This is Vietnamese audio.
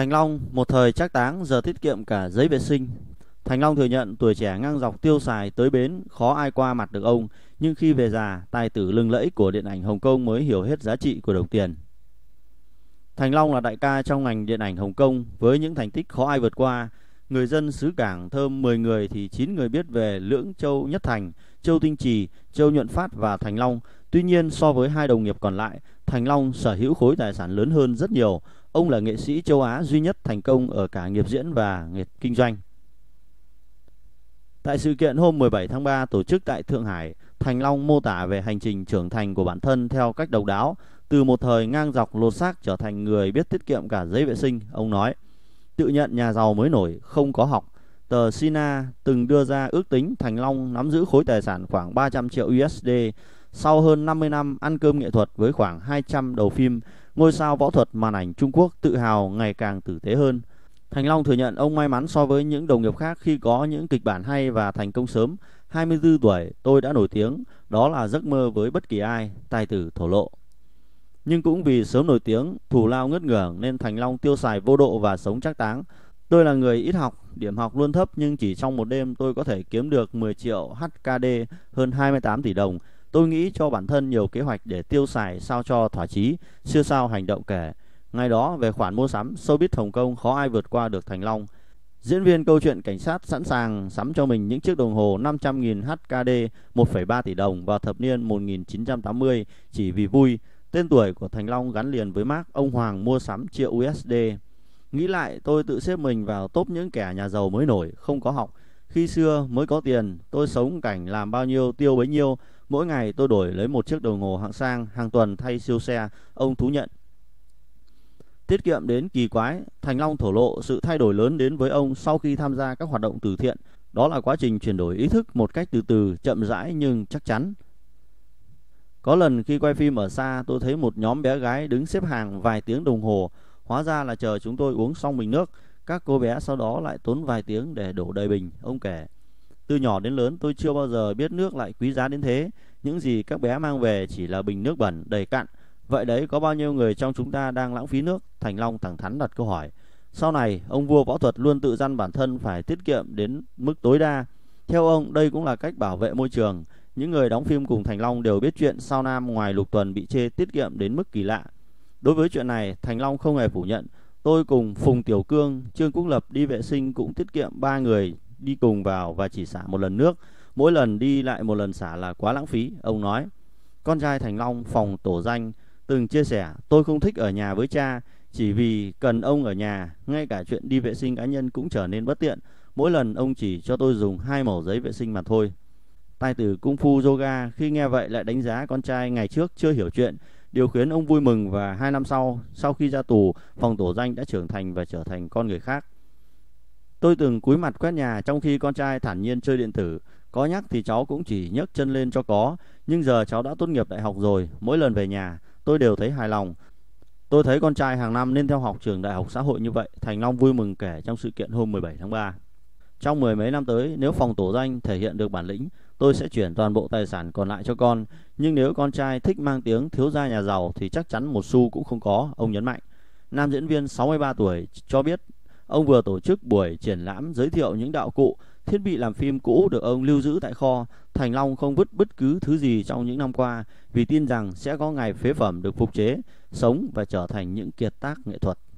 Thành Long một thời chắc táng giờ tiết kiệm cả giấy vệ sinh. Thành Long thừa nhận tuổi trẻ ngang dọc tiêu xài tới bến khó ai qua mặt được ông, nhưng khi về già, tài tử lừng lẫy của điện ảnh Hồng Kông mới hiểu hết giá trị của đồng tiền. Thành Long là đại ca trong ngành điện ảnh Hồng Kông với những thành tích khó ai vượt qua. Người dân xứ cảng thơm 10 người thì 9 người biết về Lưỡng Châu Nhất Thành, Châu Tinh Trì, Châu Nhuận Phát và Thành Long. Tuy nhiên so với hai đồng nghiệp còn lại, Thành Long sở hữu khối tài sản lớn hơn rất nhiều – Ông là nghệ sĩ châu Á duy nhất thành công ở cả nghiệp diễn và nghiệp kinh doanh. Tại sự kiện hôm 17 tháng 3 tổ chức tại Thượng Hải, Thành Long mô tả về hành trình trưởng thành của bản thân theo cách độc đáo, từ một thời ngang dọc lột xác trở thành người biết tiết kiệm cả giấy vệ sinh, ông nói. Tự nhận nhà giàu mới nổi, không có học. Tờ Sina từng đưa ra ước tính Thành Long nắm giữ khối tài sản khoảng 300 triệu USD. Sau hơn 50 năm ăn cơm nghệ thuật với khoảng 200 đầu phim, ngôi sao võ thuật màn ảnh Trung Quốc tự hào ngày càng tử tế hơn. Thành Long thừa nhận ông may mắn so với những đồng nghiệp khác khi có những kịch bản hay và thành công sớm. 24 tuổi tôi đã nổi tiếng, đó là giấc mơ với bất kỳ ai, tài tử thổ lộ. Nhưng cũng vì sớm nổi tiếng, thủ lao ngất ngưởng nên Thành Long tiêu xài vô độ và sống chắc táng. Tôi là người ít học, điểm học luôn thấp nhưng chỉ trong một đêm tôi có thể kiếm được 10 triệu HKD hơn 28 tỷ đồng, Tôi nghĩ cho bản thân nhiều kế hoạch để tiêu xài sao cho thỏa chí, chưa sao hành động kể. Ngày đó về khoản mua sắm, showbiz Hồng Kông khó ai vượt qua được Thành Long. Diễn viên câu chuyện cảnh sát sẵn sàng sắm cho mình những chiếc đồng hồ 500.000 HKD 1,3 tỷ đồng vào thập niên 1980 chỉ vì vui. Tên tuổi của Thành Long gắn liền với mác ông Hoàng mua sắm triệu USD. Nghĩ lại tôi tự xếp mình vào top những kẻ nhà giàu mới nổi, không có học. Khi xưa mới có tiền, tôi sống cảnh làm bao nhiêu tiêu bấy nhiêu, Mỗi ngày tôi đổi lấy một chiếc đồng hồ hạng sang, hàng tuần thay siêu xe, ông thú nhận. Tiết kiệm đến kỳ quái, Thành Long thổ lộ sự thay đổi lớn đến với ông sau khi tham gia các hoạt động từ thiện. Đó là quá trình chuyển đổi ý thức một cách từ từ, chậm rãi nhưng chắc chắn. Có lần khi quay phim ở xa, tôi thấy một nhóm bé gái đứng xếp hàng vài tiếng đồng hồ. Hóa ra là chờ chúng tôi uống xong bình nước. Các cô bé sau đó lại tốn vài tiếng để đổ đầy bình, ông kể. Từ nhỏ đến lớn tôi chưa bao giờ biết nước lại quý giá đến thế. Những gì các bé mang về chỉ là bình nước bẩn đầy cặn Vậy đấy có bao nhiêu người trong chúng ta đang lãng phí nước? Thành Long thẳng thắn đặt câu hỏi. Sau này, ông vua võ thuật luôn tự dặn bản thân phải tiết kiệm đến mức tối đa. Theo ông, đây cũng là cách bảo vệ môi trường. Những người đóng phim cùng Thành Long đều biết chuyện sao Nam ngoài lục tuần bị chê tiết kiệm đến mức kỳ lạ. Đối với chuyện này, Thành Long không hề phủ nhận. Tôi cùng Phùng Tiểu Cương, Trương Quốc Lập đi vệ sinh cũng tiết kiệm 3 người đi cùng vào và chỉ xả một lần nước. Mỗi lần đi lại một lần xả là quá lãng phí, ông nói. Con trai Thành Long phòng tổ danh từng chia sẻ tôi không thích ở nhà với cha chỉ vì cần ông ở nhà, ngay cả chuyện đi vệ sinh cá nhân cũng trở nên bất tiện. Mỗi lần ông chỉ cho tôi dùng hai mẩu giấy vệ sinh mà thôi. Tài tử Cung Phu Yoga khi nghe vậy lại đánh giá con trai ngày trước chưa hiểu chuyện, điều khiến ông vui mừng và hai năm sau, sau khi ra tù, phòng tổ danh đã trưởng thành và trở thành con người khác. Tôi từng cúi mặt quét nhà trong khi con trai thản nhiên chơi điện tử. Có nhắc thì cháu cũng chỉ nhấc chân lên cho có, nhưng giờ cháu đã tốt nghiệp đại học rồi, mỗi lần về nhà tôi đều thấy hài lòng. Tôi thấy con trai hàng năm nên theo học trường đại học xã hội như vậy, Thành Long vui mừng kể trong sự kiện hôm 17 tháng 3. Trong mười mấy năm tới, nếu phòng tổ danh thể hiện được bản lĩnh, tôi sẽ chuyển toàn bộ tài sản còn lại cho con, nhưng nếu con trai thích mang tiếng thiếu gia nhà giàu thì chắc chắn một xu cũng không có, ông nhấn mạnh. Nam diễn viên 63 tuổi cho biết Ông vừa tổ chức buổi triển lãm giới thiệu những đạo cụ, thiết bị làm phim cũ được ông lưu giữ tại kho. Thành Long không vứt bất cứ thứ gì trong những năm qua vì tin rằng sẽ có ngày phế phẩm được phục chế, sống và trở thành những kiệt tác nghệ thuật.